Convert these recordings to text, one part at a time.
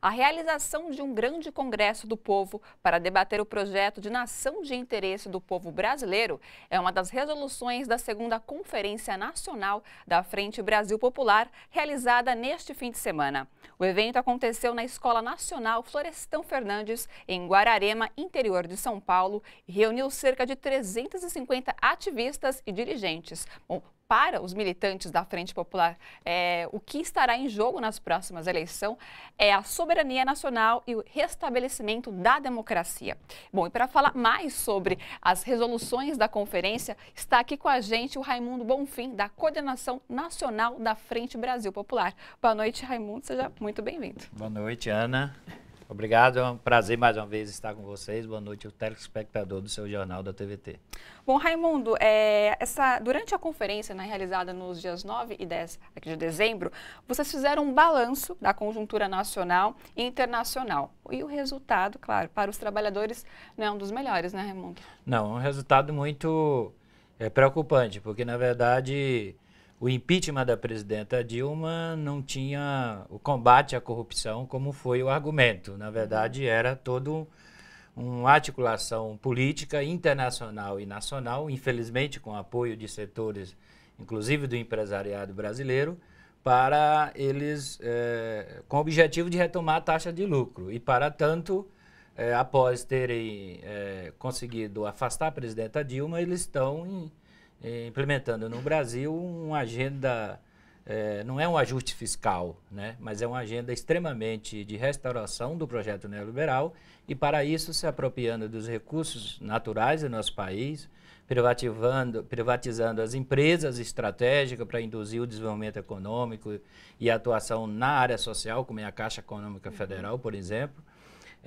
a realização de um grande congresso do povo para debater o projeto de nação de interesse do povo brasileiro é uma das resoluções da segunda Conferência Nacional da Frente Brasil Popular, realizada neste fim de semana. O evento aconteceu na Escola Nacional Florestão Fernandes, em Guararema, interior de São Paulo, e reuniu cerca de 350 ativistas e dirigentes, para os militantes da Frente Popular, é, o que estará em jogo nas próximas eleições é a soberania nacional e o restabelecimento da democracia. Bom, e para falar mais sobre as resoluções da conferência, está aqui com a gente o Raimundo Bonfim, da Coordenação Nacional da Frente Brasil Popular. Boa noite, Raimundo, seja muito bem-vindo. Boa noite, Ana. Obrigado, é um prazer mais uma vez estar com vocês. Boa noite, o telespectador do seu jornal da TVT. Bom, Raimundo, é, essa, durante a conferência né, realizada nos dias 9 e 10 aqui de dezembro, vocês fizeram um balanço da conjuntura nacional e internacional. E o resultado, claro, para os trabalhadores não é um dos melhores, né, Raimundo? Não, é um resultado muito é, preocupante, porque na verdade o impeachment da presidenta Dilma não tinha o combate à corrupção como foi o argumento. Na verdade, era todo uma articulação política internacional e nacional, infelizmente com apoio de setores, inclusive do empresariado brasileiro, para eles, eh, com o objetivo de retomar a taxa de lucro. E, para tanto, eh, após terem eh, conseguido afastar a presidenta Dilma, eles estão em é, implementando no Brasil uma agenda, é, não é um ajuste fiscal, né, mas é uma agenda extremamente de restauração do projeto neoliberal e, para isso, se apropriando dos recursos naturais do nosso país, privatizando, privatizando as empresas estratégicas para induzir o desenvolvimento econômico e a atuação na área social, como é a Caixa Econômica Federal, por exemplo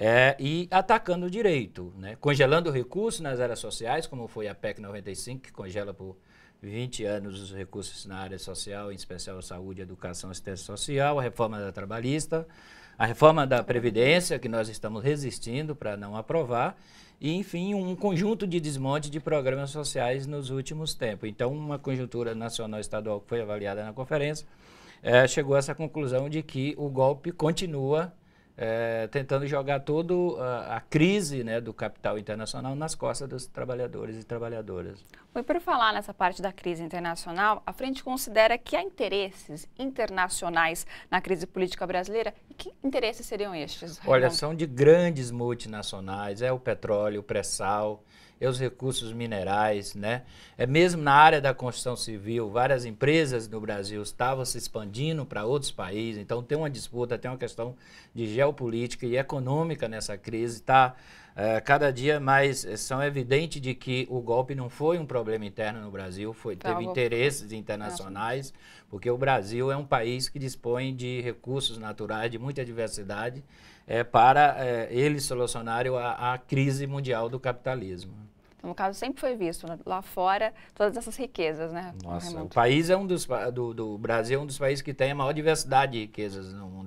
é, e atacando o direito, né? congelando recursos nas áreas sociais, como foi a PEC 95, que congela por 20 anos os recursos na área social, em especial saúde, educação, assistência social, a reforma da trabalhista, a reforma da Previdência, que nós estamos resistindo para não aprovar, e, enfim, um conjunto de desmonte de programas sociais nos últimos tempos. Então, uma conjuntura nacional estadual que foi avaliada na conferência, é, chegou a essa conclusão de que o golpe continua é, tentando jogar toda ah, a crise né, do capital internacional nas costas dos trabalhadores e trabalhadoras. E por falar nessa parte da crise internacional, a frente considera que há interesses internacionais na crise política brasileira. E que interesses seriam estes? Olha, são de grandes multinacionais, é o petróleo, o pré-sal, é os recursos minerais, né? É mesmo na área da construção civil, várias empresas no Brasil estavam se expandindo para outros países, então tem uma disputa, tem uma questão de geopolítica e econômica nessa crise, tá. É, cada dia mais é, são evidentes de que o golpe não foi um problema interno no Brasil, foi, teve Calma. interesses internacionais, porque o Brasil é um país que dispõe de recursos naturais, de muita diversidade, é, para é, ele solucionar a, a crise mundial do capitalismo. Então, no caso, sempre foi visto né? lá fora todas essas riquezas, né? Nossa, o país é um dos do, do Brasil é um dos países que tem a maior diversidade de riquezas no mundo.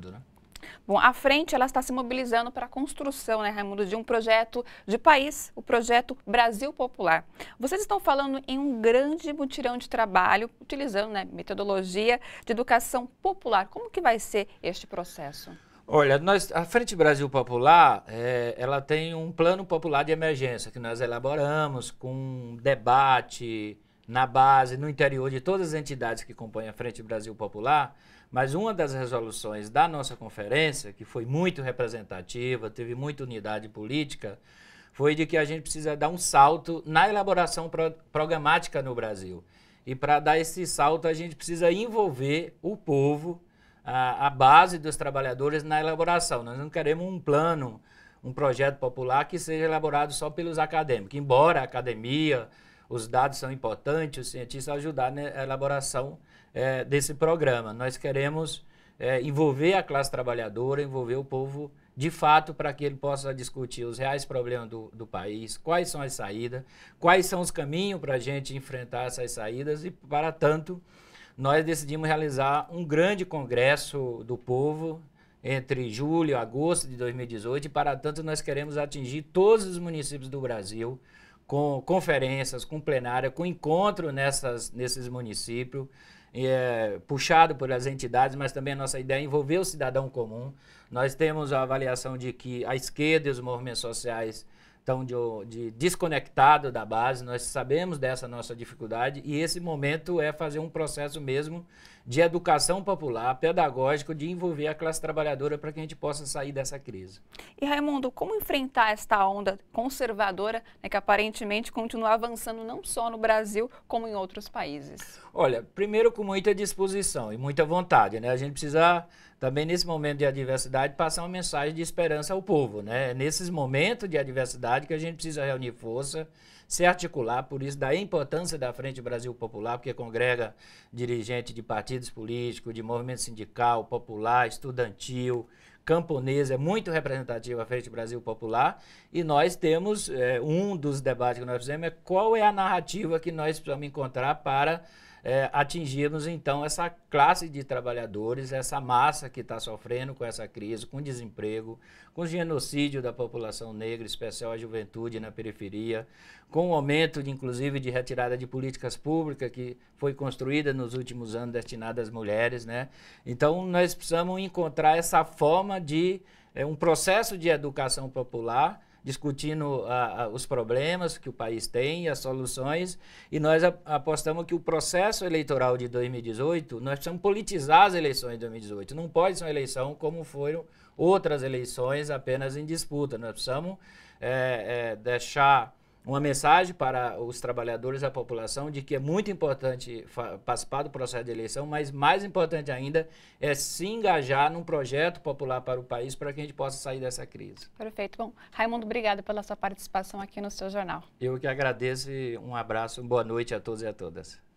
Bom, a frente ela está se mobilizando para a construção, né, Raimundo, de um projeto de país, o projeto Brasil Popular. Vocês estão falando em um grande mutirão de trabalho, utilizando né, metodologia de educação popular. Como que vai ser este processo? Olha, nós, a Frente Brasil Popular, é, ela tem um plano popular de emergência que nós elaboramos com debate, na base, no interior de todas as entidades que compõem a Frente Brasil Popular, mas uma das resoluções da nossa conferência, que foi muito representativa, teve muita unidade política, foi de que a gente precisa dar um salto na elaboração pro programática no Brasil. E para dar esse salto, a gente precisa envolver o povo, a, a base dos trabalhadores na elaboração. Nós não queremos um plano, um projeto popular que seja elaborado só pelos acadêmicos, embora a academia os dados são importantes, os cientistas ajudaram na elaboração é, desse programa. Nós queremos é, envolver a classe trabalhadora, envolver o povo de fato para que ele possa discutir os reais problemas do, do país, quais são as saídas, quais são os caminhos para a gente enfrentar essas saídas e, para tanto, nós decidimos realizar um grande congresso do povo entre julho e agosto de 2018 e, para tanto, nós queremos atingir todos os municípios do Brasil com conferências, com plenária, com encontro nessas, nesses municípios, é, puxado as entidades, mas também a nossa ideia é envolver o cidadão comum. Nós temos a avaliação de que a esquerda e os movimentos sociais estão de, de desconectados da base, nós sabemos dessa nossa dificuldade e esse momento é fazer um processo mesmo de educação popular, pedagógico, de envolver a classe trabalhadora para que a gente possa sair dessa crise. E Raimundo, como enfrentar esta onda conservadora né, que aparentemente continua avançando não só no Brasil, como em outros países? Olha, primeiro com muita disposição e muita vontade, né? A gente precisa também nesse momento de adversidade passar uma mensagem de esperança ao povo, né? É nesses momentos de adversidade que a gente precisa reunir força, se articular, por isso da importância da Frente Brasil Popular, porque congrega dirigente de partidos políticos, de movimento sindical, popular, estudantil, camponesa, é muito representativa a Frente Brasil Popular, e nós temos, é, um dos debates que nós fizemos é qual é a narrativa que nós precisamos encontrar para é, atingirmos então essa classe de trabalhadores, essa massa que está sofrendo com essa crise, com desemprego, com o genocídio da população negra, especial a juventude na periferia, com o aumento, de, inclusive, de retirada de políticas públicas que foi construída nos últimos anos destinada às mulheres. Né? Então, nós precisamos encontrar essa forma de é, um processo de educação popular discutindo a, a, os problemas que o país tem, as soluções, e nós a, apostamos que o processo eleitoral de 2018, nós precisamos politizar as eleições de 2018. Não pode ser uma eleição como foram outras eleições apenas em disputa. Nós precisamos é, é, deixar uma mensagem para os trabalhadores, a população, de que é muito importante participar do processo de eleição, mas mais importante ainda é se engajar num projeto popular para o país para que a gente possa sair dessa crise. Perfeito. Bom, Raimundo, obrigado pela sua participação aqui no seu jornal. Eu que agradeço e um abraço, boa noite a todos e a todas.